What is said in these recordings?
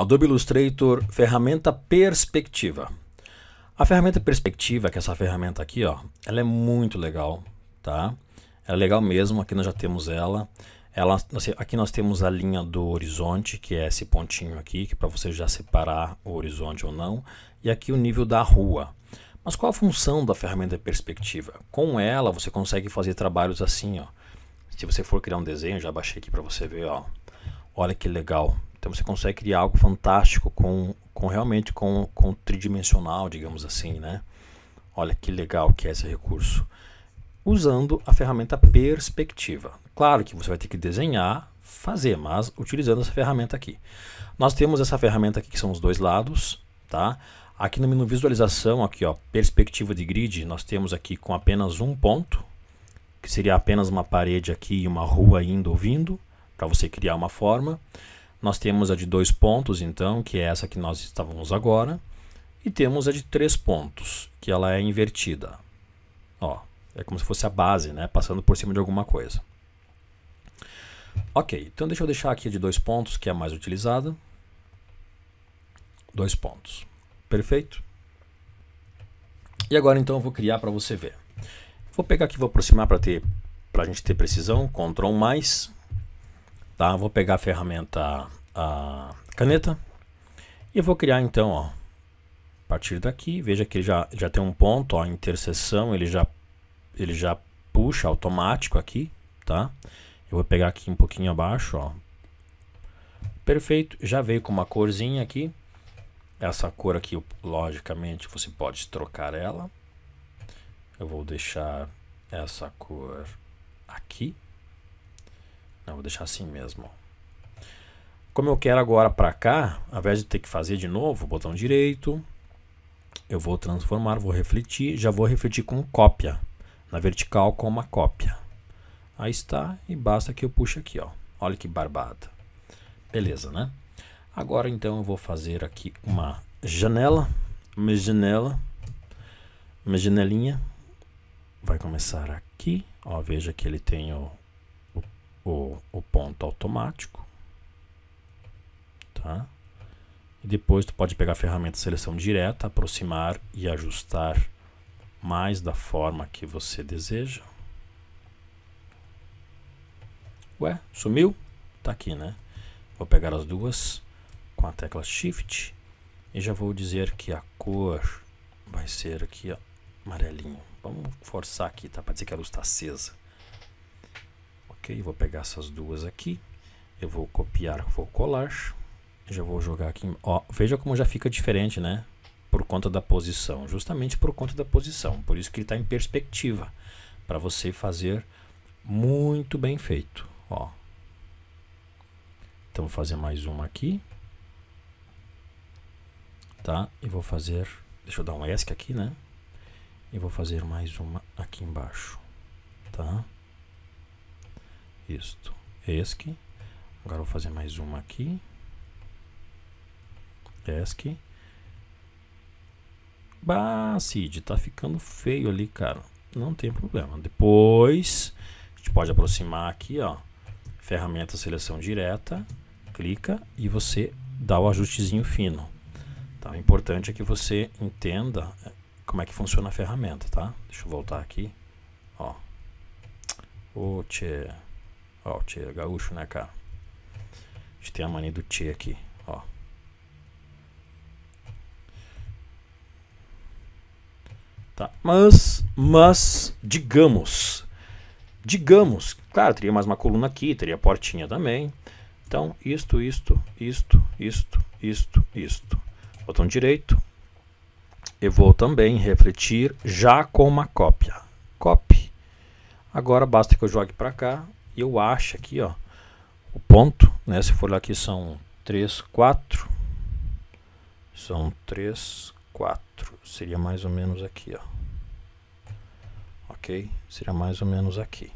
Adobe Illustrator, ferramenta perspectiva. A ferramenta perspectiva, que é essa ferramenta aqui, ó, ela é muito legal, tá? é legal mesmo, aqui nós já temos ela. ela aqui nós temos a linha do horizonte, que é esse pontinho aqui, que é para você já separar o horizonte ou não. E aqui o nível da rua. Mas qual a função da ferramenta perspectiva? Com ela você consegue fazer trabalhos assim, ó. Se você for criar um desenho, já baixei aqui para você ver, ó. Olha que legal. Então você consegue criar algo fantástico com, com realmente com, com tridimensional, digamos assim, né? Olha que legal que é esse recurso. Usando a ferramenta perspectiva. Claro que você vai ter que desenhar, fazer, mas utilizando essa ferramenta aqui. Nós temos essa ferramenta aqui que são os dois lados, tá? Aqui no menu visualização, aqui ó, perspectiva de grid, nós temos aqui com apenas um ponto, que seria apenas uma parede aqui e uma rua indo ou vindo, para você criar uma forma. Nós temos a de dois pontos, então, que é essa que nós estávamos agora. E temos a de três pontos, que ela é invertida. Ó, é como se fosse a base, né? Passando por cima de alguma coisa. Ok, então deixa eu deixar aqui a de dois pontos, que é a mais utilizada. Dois pontos. Perfeito? E agora então eu vou criar para você ver. Vou pegar aqui, vou aproximar para ter para a gente ter precisão, Ctrl mais. Tá? Vou pegar a ferramenta a caneta e vou criar então, ó, a partir daqui, veja que já, já tem um ponto, ó, interseção, ele já, ele já puxa automático aqui, tá? Eu vou pegar aqui um pouquinho abaixo, ó. Perfeito, já veio com uma corzinha aqui. Essa cor aqui, logicamente, você pode trocar ela. Eu vou deixar essa cor aqui, não, vou deixar assim mesmo. Como eu quero agora para cá, ao invés de ter que fazer de novo, botão direito, eu vou transformar, vou refletir, já vou refletir com cópia, na vertical com uma cópia. Aí está, e basta que eu puxe aqui, ó. olha que barbada. Beleza, né? Agora então eu vou fazer aqui uma janela, uma janela, uma janelinha. Vai começar aqui, ó, veja que ele tem o, o, o ponto automático. Tá? E depois tu pode pegar a ferramenta seleção direta, aproximar e ajustar mais da forma que você deseja. Ué, sumiu? Tá aqui, né? Vou pegar as duas com a tecla Shift e já vou dizer que a cor vai ser aqui, ó, amarelinho. Vamos forçar aqui, tá? Para dizer que a luz está acesa. Vou pegar essas duas aqui, eu vou copiar, vou colar, já vou jogar aqui, ó, veja como já fica diferente, né? Por conta da posição, justamente por conta da posição, por isso que ele está em perspectiva, para você fazer muito bem feito, ó. Então vou fazer mais uma aqui, tá? E vou fazer, deixa eu dar um ESC aqui, né? E vou fazer mais uma aqui embaixo, Tá? isto, ESC. Agora vou fazer mais uma aqui. ESC. Bah, Cid, tá ficando feio ali, cara. Não tem problema. Depois, a gente pode aproximar aqui, ó. Ferramenta seleção direta. Clica e você dá o ajustezinho fino. Tá? O importante é que você entenda é, como é que funciona a ferramenta, tá? Deixa eu voltar aqui. Ó. o tchê. Ó, o Tchê é gaúcho, né, cara? A gente tem a mania do Tchê aqui, ó. Tá, mas, mas, digamos, digamos, claro, teria mais uma coluna aqui, teria portinha também. Então, isto, isto, isto, isto, isto, isto. Botão direito. Eu vou também refletir já com uma cópia. Copy. Agora basta que eu jogue para cá eu acho aqui, ó, o ponto, né? Se for lá aqui são 3, 4. São 3, 4. Seria mais ou menos aqui, ó. Ok? Seria mais ou menos aqui.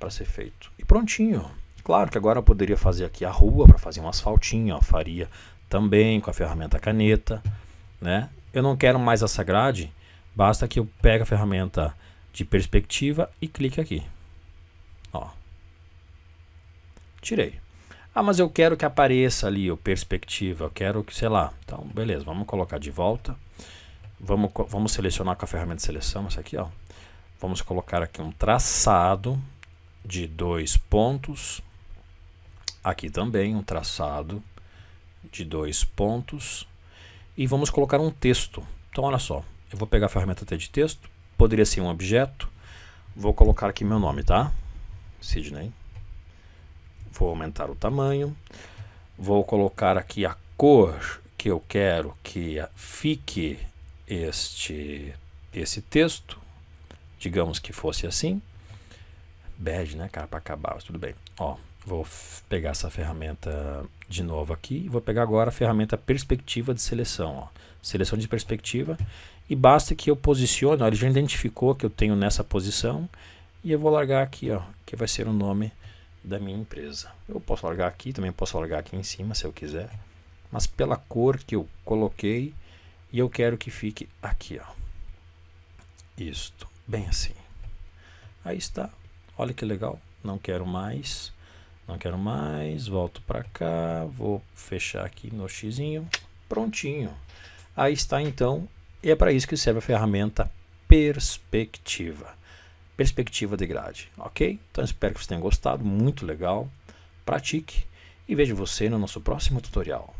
Para ser feito. E prontinho. Claro que agora eu poderia fazer aqui a rua para fazer um asfaltinho, ó. Faria também com a ferramenta caneta, né? Eu não quero mais essa grade. Basta que eu pegue a ferramenta de perspectiva e clique aqui. Ó. Tirei. Ah, mas eu quero que apareça ali o perspectiva, eu quero que, sei lá. Então, beleza, vamos colocar de volta. Vamos, vamos selecionar com a ferramenta de seleção, essa aqui, ó. Vamos colocar aqui um traçado de dois pontos. Aqui também um traçado de dois pontos. E vamos colocar um texto. Então, olha só, eu vou pegar a ferramenta de texto, poderia ser um objeto. Vou colocar aqui meu nome, tá? Sidney. Vou aumentar o tamanho. Vou colocar aqui a cor que eu quero que fique este, esse texto. Digamos que fosse assim. Bad, né, cara, para acabar, tudo bem. Ó, vou pegar essa ferramenta de novo aqui. Vou pegar agora a ferramenta perspectiva de seleção. Ó. Seleção de perspectiva. E basta que eu posicione, ó, ele já identificou que eu tenho nessa posição. E eu vou largar aqui, ó, que vai ser o nome da minha empresa. Eu posso largar aqui, também posso largar aqui em cima se eu quiser, mas pela cor que eu coloquei e eu quero que fique aqui, ó. Isto, bem assim. Aí está. Olha que legal. Não quero mais. Não quero mais. Volto para cá, vou fechar aqui no xizinho. Prontinho. Aí está então. E é para isso que serve a ferramenta perspectiva perspectiva de grade, ok? Então espero que você tenha gostado, muito legal, pratique e vejo você no nosso próximo tutorial.